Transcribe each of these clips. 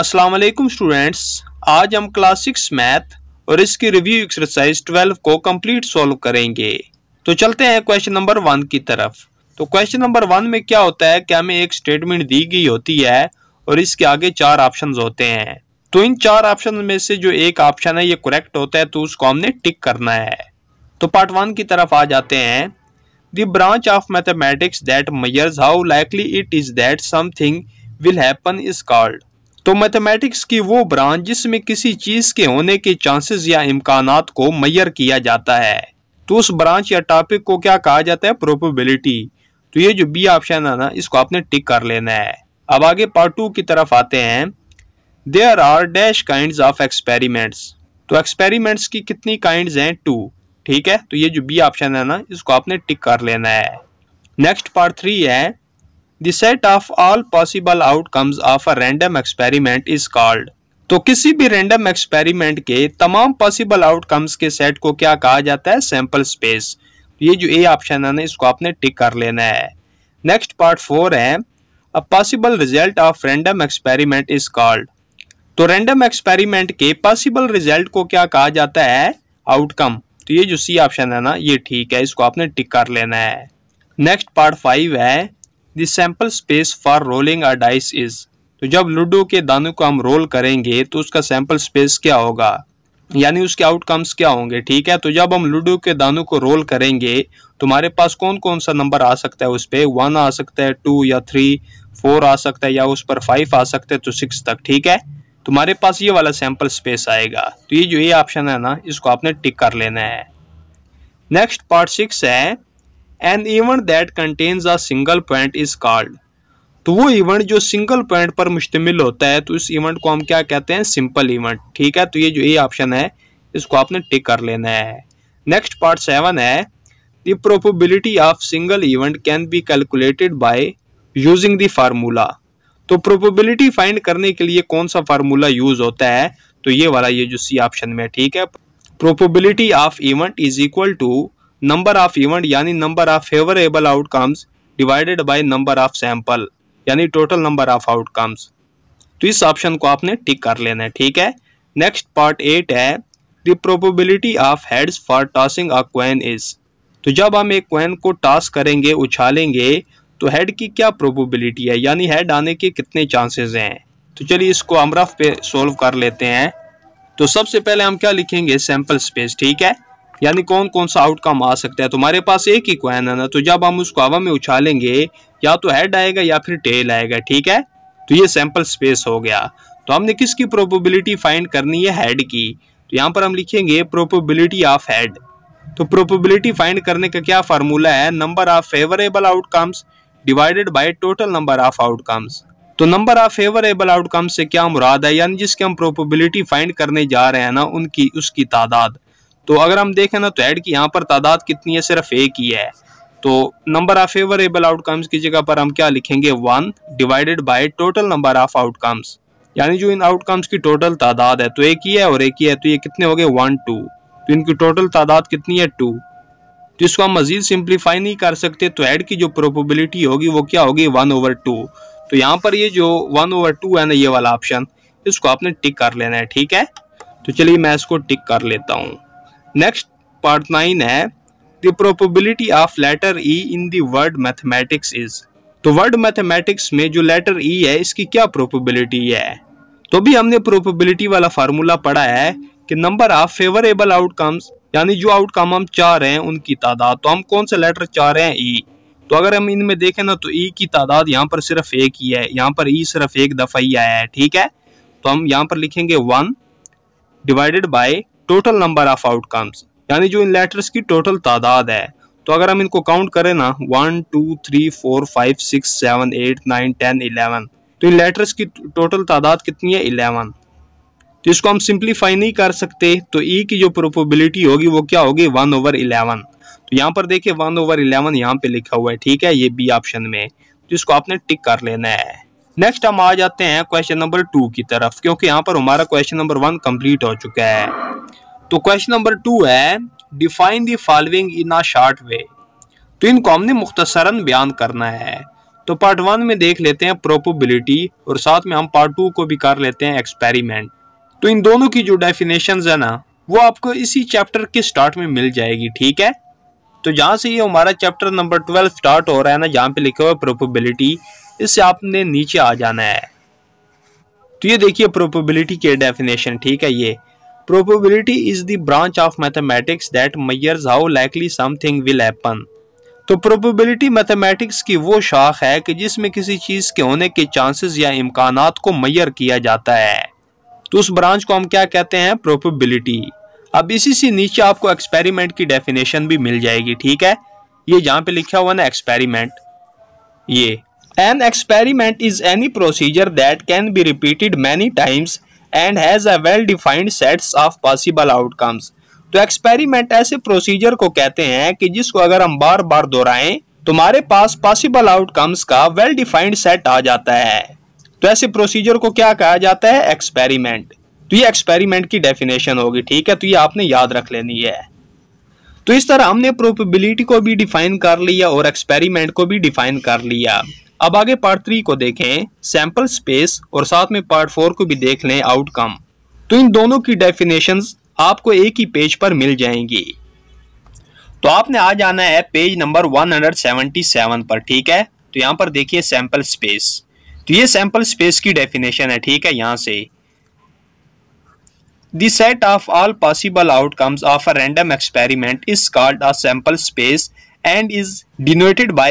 अस्सलाम वालेकुम स्टूडेंट्स आज हम क्लास सिक्स मैथ और इसकी रिव्यू एक्सरसाइज ट्वेल्व को कंप्लीट सॉल्व करेंगे तो चलते हैं क्वेश्चन नंबर वन की तरफ तो क्वेश्चन नंबर वन में क्या होता है कि हमें एक स्टेटमेंट दी गई होती है और इसके आगे चार ऑप्शन होते हैं तो इन चार ऑप्शन में से जो एक ऑप्शन है ये करेक्ट होता है तो उसको हमने टिक करना है तो पार्ट वन की तरफ आ जाते हैं the branch of mathematics that measures how likely it is that something will happen is called तो मैथमेटिक्स की वो ब्रांच जिसमें किसी चीज़ के होने के चांसेस या इम्कान को मैयर किया जाता है तो उस ब्रांच या टॉपिक को क्या कहा जाता है प्रोबेबिलिटी तो ये जो बी ऑप्शन है ना इसको आपने टिक कर लेना है अब आगे पार्ट टू की तरफ आते हैं there are dash kind of experiments तो एक्सपेरिमेंट्स की कितनी काइंड हैं टू ठीक है तो ये जो बी ऑप्शन है ना इसको आपने टिक कर लेना है नेक्स्ट पार्ट थ्री है The set of all possible outcomes of a random experiment is called तो किसी भी रेंडम एक्सपेरिमेंट के तमाम पॉसिबल आउटकम्स के सेट को क्या कहा जाता है सैंपल स्पेस ये जो ए ऑप्शन है ना इसको आपने टिक कर लेना है नेक्स्ट पार्ट फोर है a possible result of random experiment is called तो रेंडम एक्सपेरिमेंट के पॉसिबल रिजल्ट को क्या कहा जाता है आउटकम तो ये जो सी ऑप्शन है ना ये ठीक है इसको आपने टिक कर लेना है नेक्स्ट पार्ट फाइव है the sample space for rolling a dice is तो जब लूडो के दानों को हम रोल करेंगे तो उसका सैम्पल स्पेस क्या होगा यानी उसके आउटकम्स क्या होंगे ठीक है तो जब हम लूडो के दानों को रोल करेंगे तुम्हारे पास कौन कौन सा नंबर आ सकता है उस पर वन आ सकता है टू या थ्री फोर आ सकता है या उस पर फाइव आ सकता है तो सिक्स तक ठीक है तुम्हारे पास ये वाला सैम्पल स्पेस आएगा तो ये जो ये ऑप्शन है ना इसको आपने टिक कर लेना है नेक्स्ट पार्ट सिक्स है an event that contains a single point is called तो वो इवेंट जो सिंगल पॉइंट पर मुश्तमिल होता है तो इस इवेंट को हम क्या कहते हैं सिंपल इवेंट ठीक है तो ये जो ये ऑप्शन है इसको आपने टिक कर लेना है नेक्स्ट पार्ट सेवन है the probability of single event can be calculated by using the formula तो प्रोबेबिलिटी फाइंड करने के लिए कौन सा फार्मूला यूज होता है तो ये वाला ये जो सी ऑप्शन में ठीक है probability of event is equal to number of event यानी number of favourable outcomes divided by number of sample यानी टोटल नंबर ऑफ आउटकम्स तो इस ऑप्शन को आपने टिक कर लेना है ठीक है नेक्स्ट पार्ट एट है the probability of heads for tossing a coin is तो जब हम एक क्वेन को टॉस करेंगे उछालेंगे तो हेड की क्या प्रोबेबिलिटी है यानी हेड आने के कितने चांसेस हैं तो चलिए इसको हम रफ पे सॉल्व कर लेते हैं तो सबसे पहले हम क्या लिखेंगे सैंपल स्पेस ठीक है यानी कौन कौन सा आउटकम आ सकता है तुम्हारे पास एक ही क्वेन है ना तो जब हम उसको हवा में उछालेंगे या तो हेड आएगा या फिर टेल आएगा ठीक है तो ये सैंपल स्पेस हो गया तो हमने किसकी प्रोबेबिलिटी फाइंड करनी है हेड की तो यहाँ पर हम लिखेंगे प्रोबेबिलिटी ऑफ हेड तो प्रोबेबिलिटी फाइंड करने का क्या फार्मूला है number of favourable outcomes divided by total number of outcomes तो नंबर ऑफ फेवरेबल आउटकम्स से क्या मुराद है यानी जिसके हम प्रोबेबिलिटी फाइंड करने जा रहे हैं ना उनकी उसकी तादाद तो अगर हम देखें ना तो ऐड की यहाँ पर तादाद कितनी है सिर्फ एक ही है तो नंबर ऑफ फेवरेबल आउटकम्स की जगह पर हम क्या लिखेंगे one divided by total number of outcomes यानी जो इन आउटकम्स की टोटल तादाद है तो एक ही है और एक ही है तो ये कितने हो गए वन टू तो इनकी टोटल तादाद कितनी है टू तो इसको हम मजीद सिंप्लीफाई नहीं कर सकते तो ऐड की जो प्रोबेबिलिटी होगी वो क्या होगी वन ओवर टू तो यहाँ पर ये जो वन ओवर टू है ना ये वाला ऑप्शन इसको आपने टिक कर लेना है ठीक है तो चलिए मैं इसको टिक कर लेता हूँ नेक्स्ट पार्ट नाइन है the probability of letter E in the word mathematics is तो वर्ड मैथमेटिक्स में जो लेटर ई e है इसकी क्या प्रोबेबिलिटी है तो भी हमने प्रोबेबिलिटी वाला फार्मूला पढ़ा है कि नंबर ऑफ फेवरेबल आउटकम्स यानी जो आउटकम हम चाह रहे हैं उनकी तादाद तो हम कौन सा लेटर चाह रहे हैं ई e. तो अगर हम इनमें देखें ना तो ई e की तादाद यहाँ पर सिर्फ एक ही है यहाँ पर ई सिर्फ एक दफ़ा ही आया है ठीक है तो हम यहाँ पर लिखेंगे one divided by total number of outcomes यानी जो इन लेटर्स की टोटल तादाद है तो अगर हम इनको काउंट करें ना one two three four five six seven eight nine ten eleven तो इन लेटर्स की टोटल तादाद कितनी है इलेवन तो इसको हम सिंप्लीफाई नहीं कर सकते तो ई e की जो प्रोबेबिलिटी होगी वो क्या होगी वन ओवर इलेवन तो यहाँ पर देखिए वन ओवर इलेवन यहाँ पे लिखा हुआ है ठीक है ये बी ऑप्शन में तो इसको आपने टिक कर लेना है नेक्स्ट हम आ जाते हैं क्वेश्चन नंबर टू की तरफ क्योंकि यहाँ पर हमारा क्वेश्चन नंबर वन कंप्लीट हो चुका है तो क्वेश्चन नंबर टू है define the following in a short way तो इनको हमने मुख्तसरन बयान करना है तो पार्ट वन में देख लेते हैं प्रोपोबिलिटी और साथ में हम पार्ट टू को भी कर लेते हैं एक्सपेरिमेंट तो इन दोनों की जो डेफिनेशन है ना वो आपको इसी चैप्टर के स्टार्ट में मिल जाएगी ठीक है तो जहाँ से ये हमारा चैप्टर नंबर ट्वेल्व स्टार्ट हो रहा है ना जहाँ पे लिखा हुआ है इससे आपने नीचे आ जाना है तो ये देखिए प्रोबेबिलिटी के डेफिनेशन ठीक है ये probability is the branch of mathematics that measures how likely something will happen तो प्रोबेबिलिटी मैथमेटिक्स की वो शाख है कि जिसमें किसी चीज़ के होने के चांसेस या इम्कान को मैयर किया जाता है तो उस ब्रांच को हम क्या कहते हैं प्रोबेबिलिटी अब इसी से नीचे आपको एक्सपेरिमेंट की डेफिनेशन भी मिल जाएगी ठीक है ये जहां पे लिखा हुआ ना एक्सपेरिमेंट ये An experiment is any procedure that can be repeated many times and has a well defined sets of possible outcomes. तो एक्सपेरिमेंट ऐसे प्रोसीजर को कहते हैं कि जिसको अगर हम बार बार दोहराएं तुम्हारे पास पॉसिबल आउटकम्स का वेल डिफाइंड सेट आ जाता है तो ऐसे प्रोसीजर को क्या कहा जाता है एक्सपेरिमेंट तो ये एक्सपेरिमेंट की डेफिनेशन होगी ठीक है तो ये आपने याद रख लेनी है तो इस तरह हमने प्रोबेबिलिटी को भी डिफाइन कर लिया और एक्सपेरिमेंट को भी डिफाइन कर लिया अब आगे पार्ट थ्री को देखें सैंपल स्पेस और साथ में पार्ट फोर को भी देख लें आउटकम तो इन दोनों की डेफिनेशन आपको एक ही पेज पर मिल जाएंगी तो आपने आ जाना है पेज नंबर 177 पर ठीक है तो यहाँ पर देखिए सैंपल स्पेस तो ये सैंपल स्पेस की डेफिनेशन है ठीक है यहां से The set of all possible outcomes of a random experiment is called a sample space and is denoted by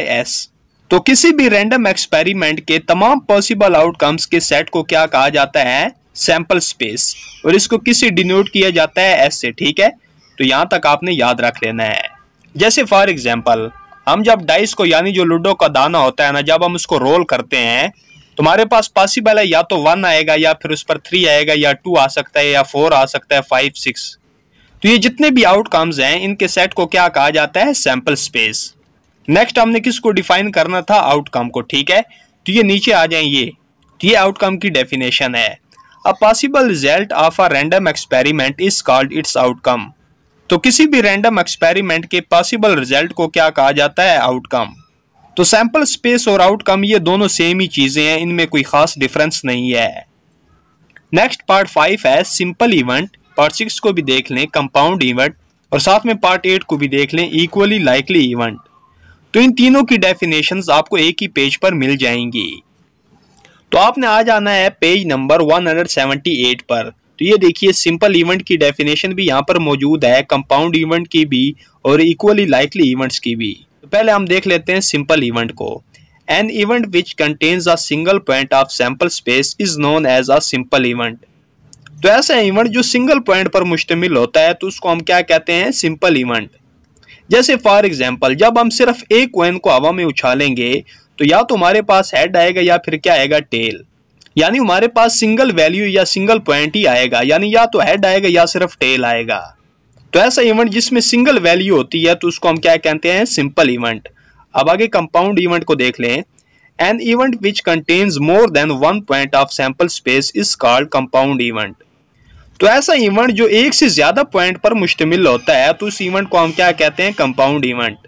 तो किसी भी रैंडम एक्सपेरिमेंट के तमाम पॉसिबल आउटकम्स के सेट को क्या कहा जाता है सैंपल स्पेस और इसको किसी डिनोट किया जाता है एस से ठीक है तो यहां तक आपने याद रख लेना है जैसे फॉर एग्जाम्पल हम जब डाइस को यानी जो लूडो का दाना होता है ना जब हम उसको रोल करते हैं तुम्हारे पास पॉसिबल है या तो वन आएगा या फिर उस पर थ्री आएगा या टू आ सकता है या फोर आ सकता है फाइव सिक्स तो ये जितने भी आउटकम्स हैं इनके सेट को क्या कहा जाता है सैंपल स्पेस नेक्स्ट हमने किसको डिफाइन करना था आउटकम को ठीक है तो ये नीचे आ जाए ये तो ये आउटकम की डेफिनेशन है a possible result of a random experiment is called its outcome तो किसी भी रैंडम एक्सपेरिमेंट के पॉसिबल रिजल्ट को क्या कहा जाता है आउटकम तो सैंपल स्पेस और आउटकम ये दोनों सेम ही चीज़ें हैं इनमें कोई खास डिफरेंस नहीं है नेक्स्ट पार्ट फाइव है सिंपल इवेंट पार्ट सिक्स को भी देख लें कंपाउंड इवेंट और साथ में पार्ट एट को भी देख लें इक्वली लाइकली इवेंट तो इन तीनों की डेफिनेशंस आपको एक ही पेज पर मिल जाएंगी तो आपने आ जाना है पेज नंबर 178 पर तो ये देखिए सिंपल इवेंट की डेफिनेशन भी यहाँ पर मौजूद है कंपाउंड इवेंट की भी और इक्वली लाइकली इवेंट्स की भी तो पहले हम देख लेते हैं सिंपल इवेंट को an event which contains a single point of sample space is known as a simple event तो ऐसा इवेंट जो सिंगल पॉइंट पर मुश्तमिल होता है तो उसको हम क्या कहते हैं सिंपल इवेंट जैसे फॉर एग्जाम्पल जब हम सिर्फ एक कोइन को हवा में उछालेंगे तो या तो हमारे पास हेड आएगा या फिर क्या आएगा टेल यानी हमारे पास सिंगल वैल्यू या सिंगल पॉइंट ही आएगा यानी या तो हेड आएगा या सिर्फ टेल आएगा तो ऐसा इवेंट जिसमें सिंगल वैल्यू होती है तो उसको हम क्या कहते हैं सिंपल इवेंट अब आगे कंपाउंड इवेंट को देख लें an event which contains more than one point of sample space is called compound event तो ऐसा इवेंट जो एक से ज़्यादा पॉइंट पर मुश्तमिल होता है तो उस इवेंट को हम क्या कहते हैं कंपाउंड इवेंट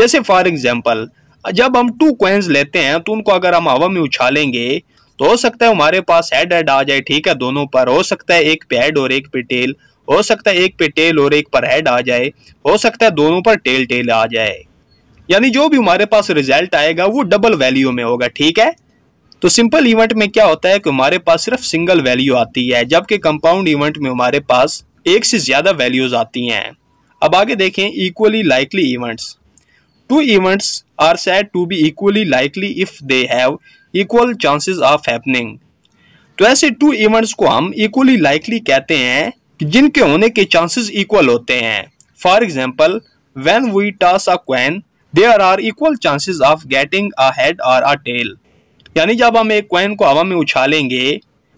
जैसे फॉर एग्जाम्पल जब हम टू क्वेंस लेते हैं तो उनको अगर हम हवा में उछालेंगे तो हो सकता है हमारे पास हेड हेड आ जाए ठीक है दोनों पर हो सकता है एक पे हेड और एक पे टेल हो सकता है एक पे टेल और एक पर हेड आ जाए हो सकता है दोनों पर टेल टेल आ जाए यानी जो भी हमारे पास रिजल्ट आएगा वो डबल वैल्यू में होगा ठीक है तो सिंपल इवेंट में क्या होता है कि हमारे पास सिर्फ सिंगल वैल्यू आती है जबकि कंपाउंड इवेंट में हमारे पास एक से ज़्यादा वैल्यूज आती हैं अब आगे देखें equally likely events two events are said to be equally likely if they have equal chances of happening तो ऐसे टू इवेंट्स को हम इक्वली लाइकली कहते हैं कि जिनके होने के चांसेस इक्वल होते हैं for example when we toss a coin there are equal chances of getting a head और अ टेल यानी जब हम एक क्वेन को हवा में उछालेंगे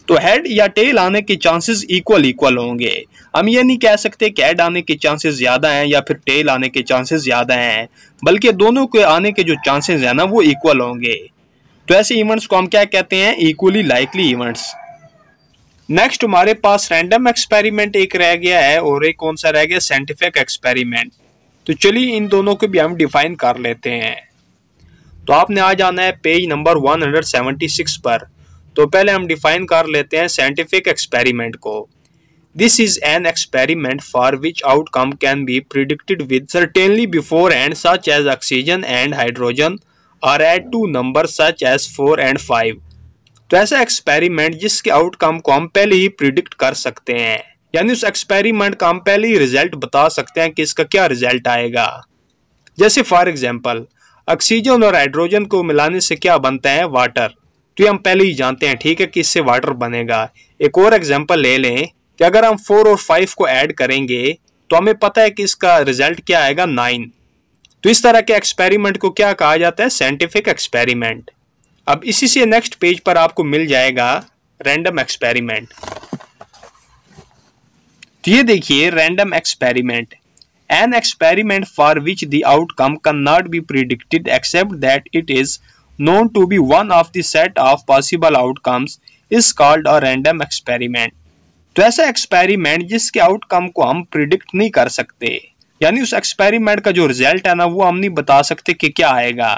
तो हेड या टेल आने के चांसेस इक्वल इक्वल होंगे हम ये नहीं कह सकते कि हेड आने के चांसेस ज़्यादा हैं या फिर टेल आने के चांसेस ज़्यादा हैं बल्कि दोनों के आने के जो चांसेस हैं ना वो इक्वल होंगे तो ऐसे इवेंट्स को हम क्या कहते हैं इक्वली लाइकली इवेंट्स नेक्स्ट हमारे पास रैंडम एक्सपेरिमेंट एक रह गया है और एक कौन सा रह गया साइंटिफिक एक्सपेरिमेंट तो चलिए इन दोनों को भी हम डिफाइन कर लेते हैं तो आपने आ जाना है पेज नंबर 176 पर तो पहले हम डिफाइन कर लेते हैं साइंटिफिक एक्सपेरिमेंट को this is an experiment for which outcome can be predicted with certainly before and such as oxygen and hydrogen are add two number such as four and five तो ऐसा experiment जिसके outcome को हम पहले ही predict कर सकते हैं यानी उस एक्सपेरिमेंट का हम पहले ही रिजल्ट बता सकते हैं कि इसका क्या रिजल्ट आएगा जैसे फॉर एग्जाम्पल ऑक्सीजन और हाइड्रोजन को मिलाने से क्या बनता है वाटर तो ये हम पहले ही जानते हैं ठीक है कि इससे वाटर बनेगा एक और एग्जाम्पल ले लें कि अगर हम फोर और फाइव को ऐड करेंगे तो हमें पता है कि इसका रिजल्ट क्या आएगा नाइन तो इस तरह के एक्सपेरिमेंट को क्या कहा जाता है साइंटिफिक एक्सपेरिमेंट अब इसी से नेक्स्ट पेज पर आपको मिल जाएगा रैंडम एक्सपेरिमेंट तो ये देखिए random experiment an experiment for which the outcome cannot be predicted except that it is known to be one of the set of possible outcomes is called a random experiment. तो ऐसा experiment जिसके outcome को हम predict नहीं कर सकते यानी उस एक्सपेरिमेंट का जो रिजल्ट है ना वो हम नहीं बता सकते कि क्या आएगा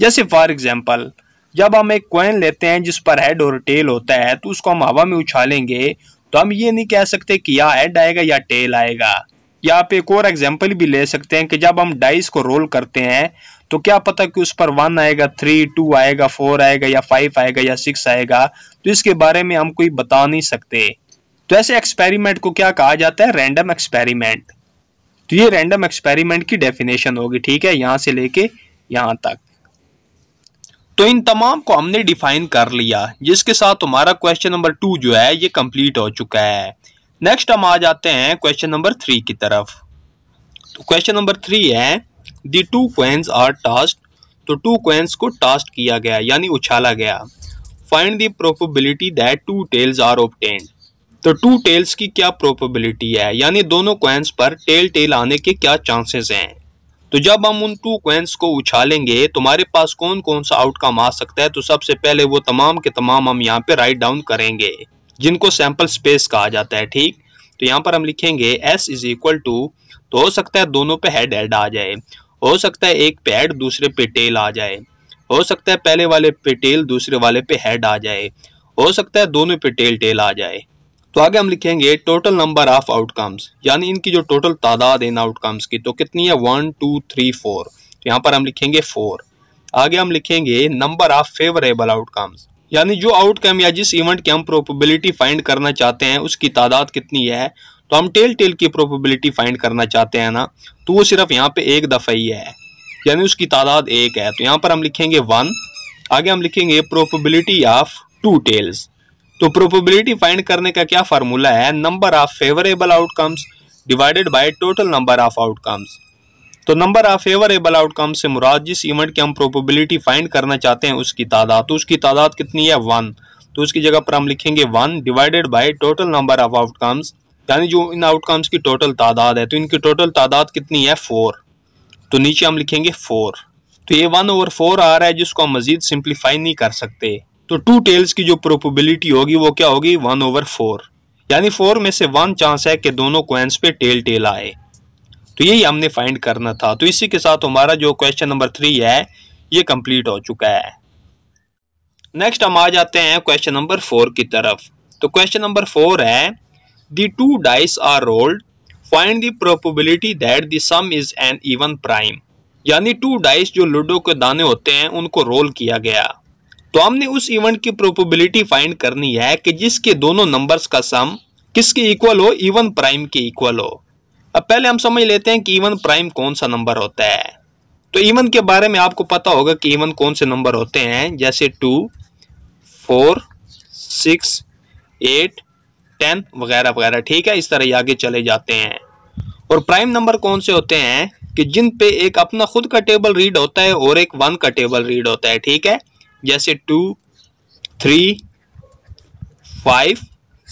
जैसे फॉर एग्जांपल जब हम एक क्वेन लेते हैं जिस पर हेड और टेल होता है तो उसको हम हवा में उछालेंगे तो हम ये नहीं कह सकते कि या हेड आएगा या टेल आएगा या आप एक और एग्जाम्पल भी ले सकते हैं कि जब हम डाइस को रोल करते हैं तो क्या पता कि उस पर वन आएगा थ्री टू आएगा फोर आएगा या फाइव आएगा या सिक्स आएगा तो इसके बारे में हम कोई बता नहीं सकते तो ऐसे एक्सपेरिमेंट को क्या कहा जाता है रैंडम एक्सपेरिमेंट तो ये रैंडम एक्सपेरिमेंट की डेफिनेशन होगी ठीक है यहां से लेके यहां तक तो इन तमाम को हमने डिफाइन कर लिया जिसके साथ हमारा क्वेश्चन नंबर टू जो है ये कंप्लीट हो चुका है नेक्स्ट हम आ जाते हैं क्वेश्चन नंबर थ्री की तरफ तो क्वेश्चन नंबर थ्री है दी टू क्वेंस आर टास्ट तो टू क्वेंस को टास्ट किया गया यानी उछाला गया find the probability that two tails are obtained तो टू टेल्स की क्या प्रोबेबिलिटी है यानी दोनों क्वेंस पर टेल टेल आने के क्या चांसेस हैं तो जब हम उन टू क्वेंस को उछालेंगे तुम्हारे पास कौन कौन सा आउटकम आ सकता है तो सबसे पहले वो तमाम के तमाम हम यहाँ पे राइट डाउन करेंगे जिनको सैंपल स्पेस कहा जाता है ठीक तो यहाँ पर हम लिखेंगे एस इज इक्वल टू तो हो सकता है दोनों पे हेड हेड आ जाए हो सकता है एक पे हेड दूसरे पे टेल आ जाए हो सकता है पहले वाले पे टेल दूसरे वाले पे हेड आ जाए हो सकता है दोनों पे टेल टेल आ जाए तो आगे हम लिखेंगे टोटल नंबर ऑफ आउटकम्स यानी इनकी जो टोटल तादाद है इन आउटकम्स की तो कितनी है वन टू थ्री फोर तो यहाँ पर हम लिखेंगे फोर आगे हम लिखेंगे नंबर ऑफ फेवरेबल आउटकम्स यानी जो आउटकम या जिस इवेंट की हम प्रोबेबिलिटी फाइंड करना चाहते हैं उसकी तादाद कितनी है तो हम टेल टेल की प्रोबेबिलिटी फाइंड करना चाहते हैं ना तो वो सिर्फ यहाँ पे एक दफ़ा ही है यानी उसकी तादाद एक है तो यहाँ पर हम लिखेंगे वन आगे हम लिखेंगे प्रोबेबिलिटी ऑफ टू टेल्स तो प्रोबेबिलिटी फाइंड करने का क्या फार्मूला है number of favourable outcomes divided by total number of outcomes तो नंबर ऑफ फेवरेबल आउटकम से मुराद जिस इवेंट की हम प्रोबेबिलिटी फाइंड करना चाहते हैं उसकी तादाद तो उसकी तादाद कितनी है वन तो उसकी जगह पर हम लिखेंगे one divided by total number of outcomes यानी जो इन आउटकम्स की टोटल तादाद है तो इनकी टोटल तादाद कितनी है फोर तो नीचे हम लिखेंगे फोर तो ये वन ओवर फोर आ रहा है जिसको हम मजीद सिंप्लीफाई नहीं कर सकते तो टू टेल्स की जो प्रोबेबिलिटी होगी वो क्या होगी वन ओवर फोर यानी फोर में से वन चांस है कि दोनों क्वेंस पे टेल टेल आए तो यही हमने फाइंड करना था तो इसी के साथ हमारा जो क्वेश्चन नंबर थ्री है ये कंप्लीट हो चुका है नेक्स्ट हम आ जाते हैं क्वेश्चन नंबर फोर की तरफ तो क्वेश्चन नंबर फोर है the two dice are rolled find the probability that the sum is an even prime यानी टू डाइस जो लूडो के दाने होते हैं उनको रोल किया गया तो हमने उस इवेंट की प्रोबेबिलिटी फाइंड करनी है कि जिसके दोनों नंबर्स का सम किसके इक्वल हो इवन प्राइम के इक्वल हो अब पहले हम समझ लेते हैं कि इवन e प्राइम कौन सा नंबर होता है तो इवन e के बारे में आपको पता होगा कि इवन e कौन से नंबर होते हैं जैसे two four six eight ten वगैरह वगैरह ठीक है इस तरह ही आगे चले जाते हैं और प्राइम नंबर कौन से होते हैं कि जिन पे एक अपना खुद का टेबल रीड होता है और एक वन का टेबल रीड होता है ठीक है जैसे two three five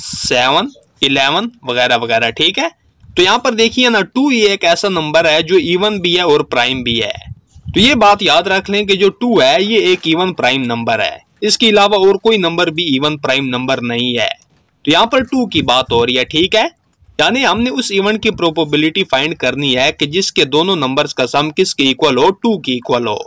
seven eleven वगैरह वगैरह ठीक है तो यहाँ पर देखिए ना टू ये एक ऐसा नंबर है जो इवन भी है और प्राइम भी है तो ये बात याद रख लें कि जो टू है ये एक इवन प्राइम नंबर है इसके अलावा और कोई नंबर भी इवन प्राइम नंबर नहीं है तो यहाँ पर टू की बात हो रही है ठीक है यानी हमने उस इवेंट की प्रोबेबिलिटी फाइंड करनी है कि जिसके दोनों नंबर्स का सम किसके इक्वल हो टू की इक्वल हो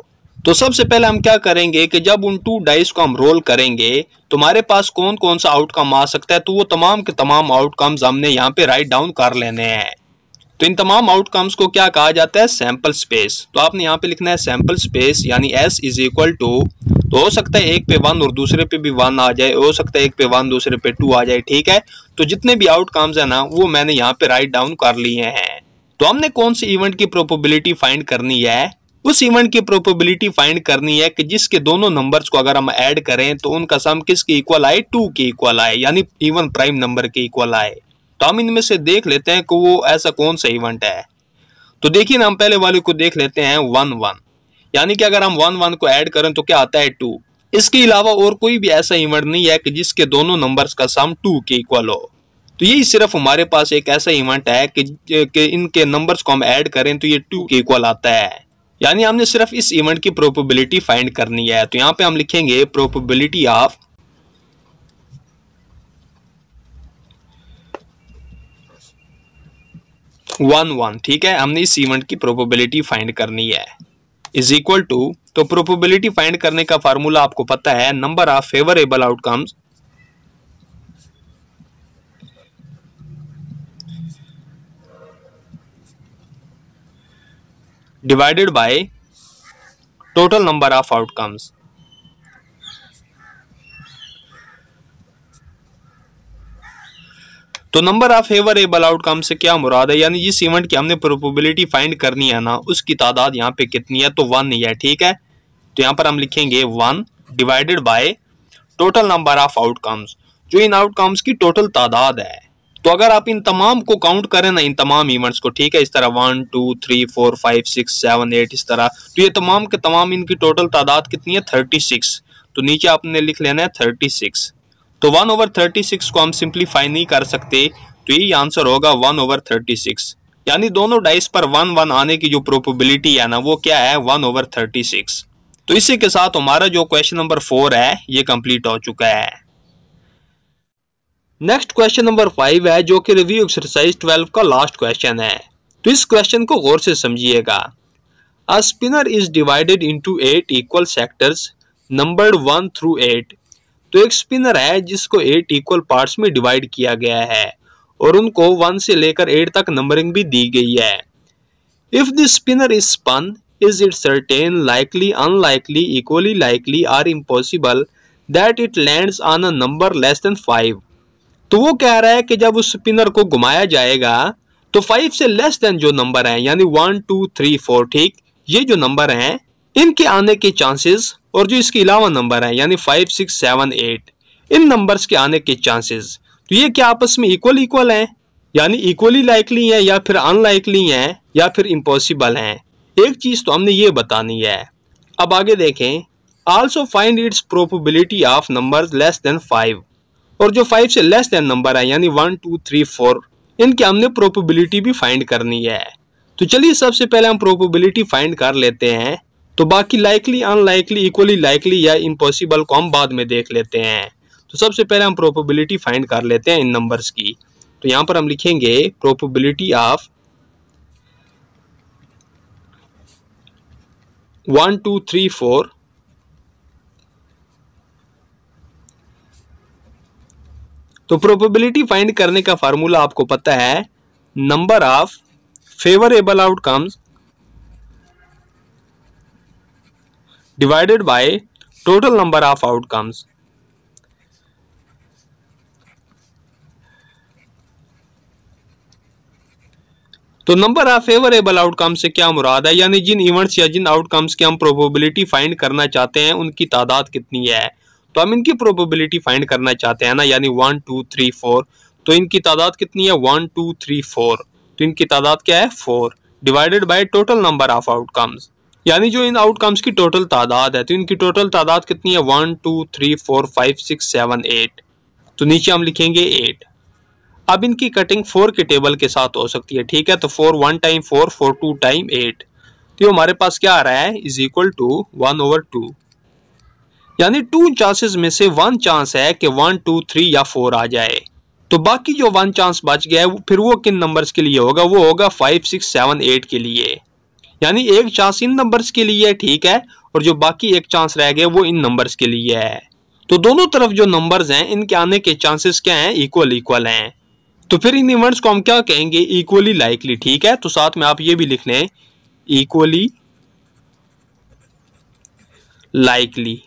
तो सबसे पहले हम क्या करेंगे कि जब उन टू डाइस को हम रोल करेंगे तुम्हारे पास कौन कौन सा आउटकम आ सकता है तो वो तमाम के तमाम आउटकम्स हमने यहाँ पे राइट डाउन कर लेने हैं तो इन तमाम आउटकम्स को क्या कहा जाता है सैंपल स्पेस तो आपने यहाँ पे लिखना है सैंपल स्पेस यानी एस इज इक्वल टू तो हो सकता है एक पे वन और दूसरे पे भी वन आ जाए हो सकता है एक पे वन दूसरे पे टू आ जाए ठीक है तो जितने भी आउटकम्स है ना वो मैंने यहाँ पे राइट डाउन कर लिए हैं तो हमने कौन से इवेंट की प्रोबेबिलिटी फाइंड करनी है उस इवेंट की प्रोबेबिलिटी फाइंड करनी है कि जिसके दोनों नंबर्स को अगर हम ऐड करें तो उनका सम किसके इक्वल आए टू के इक्वल आए यानी इवन प्राइम नंबर के इक्वल आए तो हम इनमें से देख लेते हैं कि वो ऐसा कौन सा इवेंट है तो देखिए ना हम पहले वाले को देख लेते हैं वन वन यानी कि अगर हम वन वन को ऐड करें तो क्या आता है टू इसके अलावा और कोई भी ऐसा इवेंट नहीं है कि जिसके दोनों नंबर्स का सम टू के इक्वल हो तो यही सिर्फ हमारे पास एक ऐसा इवेंट है कि, कि इनके नंबर्स को हम ऐड करें तो ये टू के इक्वल आता है यानी हमने सिर्फ इस इवेंट की प्रोबेबिलिटी फाइंड करनी है तो यहाँ पे हम लिखेंगे प्रोबेबिलिटी ऑफ वन वन ठीक है हमने इस इवेंट की प्रोबेबिलिटी फाइंड करनी है इज इक्वल टू तो प्रोबेबिलिटी फाइंड करने का फार्मूला आपको पता है number of favourable outcomes divided by total number of outcomes तो नंबर ऑफ फेवरेबल आउटकम से क्या मुराद है यानी जिस इवेंट की हमने प्रोबेबिलिटी फाइंड करनी है ना उसकी तादाद यहाँ पे कितनी है तो वन ही है ठीक है तो यहाँ पर हम लिखेंगे one divided by total number of outcomes जो इन आउटकम्स की टोटल तादाद है तो अगर आप इन तमाम को काउंट करें ना इन तमाम इवेंट्स को ठीक है इस तरह one two three four five six seven eight इस तरह तो ये तमाम के तमाम इनकी टोटल तादाद कितनी है थर्टी सिक्स तो नीचे आपने लिख लेना है थर्टी सिक्स तो वन ओवर थर्टी सिक्स को हम सिंप्लीफाई नहीं कर सकते तो यही आंसर होगा वन ओवर थर्टी सिक्स यानी दोनों डाइस पर वन वन आने की जो प्रोबेबिलिटी है ना वो क्या है वन ओवर थर्टी सिक्स तो इसी के साथ हमारा जो क्वेश्चन नंबर फोर है ये कंप्लीट हो चुका है नेक्स्ट क्वेश्चन नंबर फाइव है जो कि रिव्यू एक्सरसाइज ट्वेल्व का लास्ट क्वेश्चन है तो इस क्वेश्चन को गौर से समझिएगा a spinner is divided into eight equal sectors number one through eight तो एक स्पिनर है जिसको एट इक्वल पार्ट्स में डिवाइड किया गया है और उनको वन से लेकर एट तक नंबरिंग भी दी गई है if the spinner is spun is it certain likely unlikely equally likely or impossible that it lands on a number less than five तो वो कह रहा है कि जब उस स्पिनर को घुमाया जाएगा तो फाइव से लेस देन जो नंबर है यानी वन टू थ्री फोर ठीक ये जो नंबर है इनके आने के चांसेस और जो इसके अलावा नंबर है यानी फाइव सिक्स सेवन एट इन नंबर्स के आने के चांसेस तो ये क्या आपस में इक्वल इक्वल हैं यानी इक्वली लाइकली हैं या फिर अनलाइकली हैं या फिर इम्पॉसिबल हैं एक चीज़ तो हमने ये बतानी है अब आगे देखें also find its probability of numbers less than five और जो फाइव से लेस देन नंबर है यानी वन टू थ्री फोर इनकी हमने प्रोबेबिलिटी भी फाइंड करनी है तो चलिए सबसे पहले हम प्रोबेबिलिटी फाइंड कर लेते हैं तो बाकी लाइकली अनलाइकली इक्वली लाइकली या इम्पॉसिबल को हम बाद में देख लेते हैं तो सबसे पहले हम प्रोबेबिलिटी फाइंड कर लेते हैं इन नंबर्स की तो यहां पर हम लिखेंगे probability of one two three four तो प्रोबेबिलिटी फाइंड करने का फार्मूला आपको पता है number of favourable outcomes divided by total number of outcomes तो नंबर ऑफ फेवरेबल आउटकम से क्या मुराद है यानी जिन इवेंट्स या जिन आउटकम्स की हम प्रोबेबिलिटी फाइंड करना चाहते हैं उनकी तादाद कितनी है तो हम इनकी प्रोबेबिलिटी फाइंड करना चाहते हैं ना यानी वन टू थ्री फोर तो इनकी तादाद कितनी है वन टू थ्री फोर तो इनकी तादाद क्या है four divided by total number of outcomes यानी जो इन आउटकम्स की टोटल तादाद है तो इनकी टोटल तादाद कितनी है one two three four five six seven eight तो नीचे हम लिखेंगे एट अब इनकी कटिंग फोर के टेबल के साथ हो सकती है ठीक है तो four one time four four two time eight तो हमारे पास क्या आ रहा है is equal to one over two यानी टू चांसेस में से वन चांस है कि वन टू थ्री या फोर आ जाए तो बाकी जो वन चांस बच गया है फिर वो किन नंबर्स के लिए होगा वो होगा फाइव सिक्स सेवन एट के लिए यानी एक चांस इन नंबर्स के लिए ठीक है और जो बाकी एक चांस रह गया वो इन नंबर्स के लिए है तो दोनों तरफ जो नंबर्स हैं इनके आने के चांसेस क्या हैं इक्वल इक्वल हैं तो फिर इन इवेंट्स को हम क्या कहेंगे इक्वली लाइकली ठीक है तो साथ में आप ये भी लिख लें इक्वली लाइकली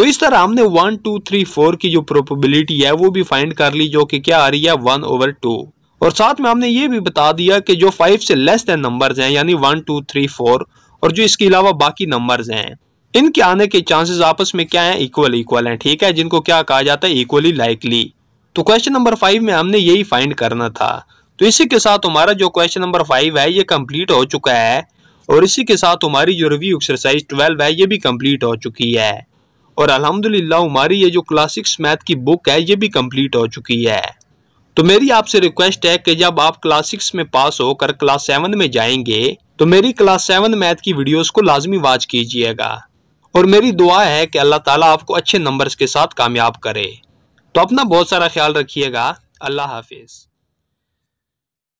तो इस तरह हमने वन टू थ्री फोर की जो प्रोबेबिलिटी है वो भी फाइंड कर ली जो कि क्या आ रही है वन ओवर टू और साथ में हमने ये भी बता दिया कि जो फाइव से लेस देन नंबर्स हैं यानी वन टू थ्री फोर और जो इसके अलावा बाकी नंबर्स हैं इनके आने के चांसेस आपस में क्या है इक्वल इक्वल हैं ठीक है जिनको क्या कहा जाता है इक्वली लाइकली तो क्वेश्चन नंबर फाइव में हमने यही फाइंड करना था तो इसी के साथ हमारा जो क्वेश्चन नंबर फाइव है ये कंप्लीट हो चुका है और इसी के साथ हमारी जो रिव्यू एक्सरसाइज ट्वेल्व है ये भी कंप्लीट हो चुकी है और अल्हम्दुलिल्लाह हमारी ये जो क्लासिक्स मैथ की बुक है ये भी कंप्लीट हो चुकी है तो मेरी आपसे रिक्वेस्ट है कि जब आप क्लास सिक्स में पास होकर क्लास सेवन में जाएंगे तो मेरी क्लास सेवन मैथ की वीडियोस को लाजमी वाच कीजिएगा और मेरी दुआ है कि अल्लाह ताला आपको अच्छे नंबर्स के साथ कामयाब करे तो अपना बहुत सारा ख्याल रखिएगा अल्लाह हाफिज़